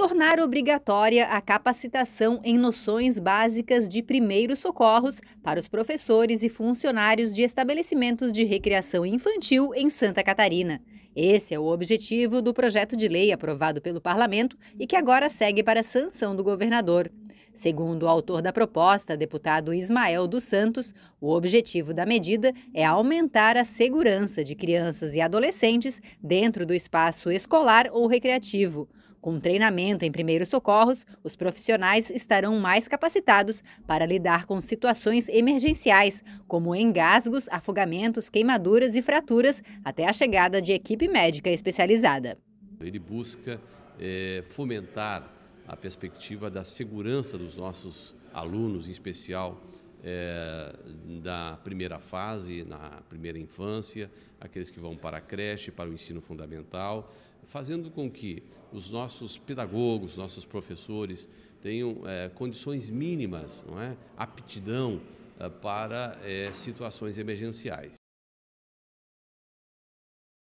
tornar obrigatória a capacitação em noções básicas de primeiros socorros para os professores e funcionários de estabelecimentos de recreação infantil em Santa Catarina. Esse é o objetivo do projeto de lei aprovado pelo parlamento e que agora segue para sanção do governador. Segundo o autor da proposta, deputado Ismael dos Santos, o objetivo da medida é aumentar a segurança de crianças e adolescentes dentro do espaço escolar ou recreativo. Com treinamento em primeiros socorros, os profissionais estarão mais capacitados para lidar com situações emergenciais, como engasgos, afogamentos, queimaduras e fraturas, até a chegada de equipe médica especializada. Ele busca é, fomentar a perspectiva da segurança dos nossos alunos, em especial é, eh, da primeira fase, na primeira infância, aqueles que vão para a creche, para o ensino fundamental, fazendo com que os nossos pedagogos, nossos professores tenham é, condições mínimas, não é, aptidão é, para situações emergenciais.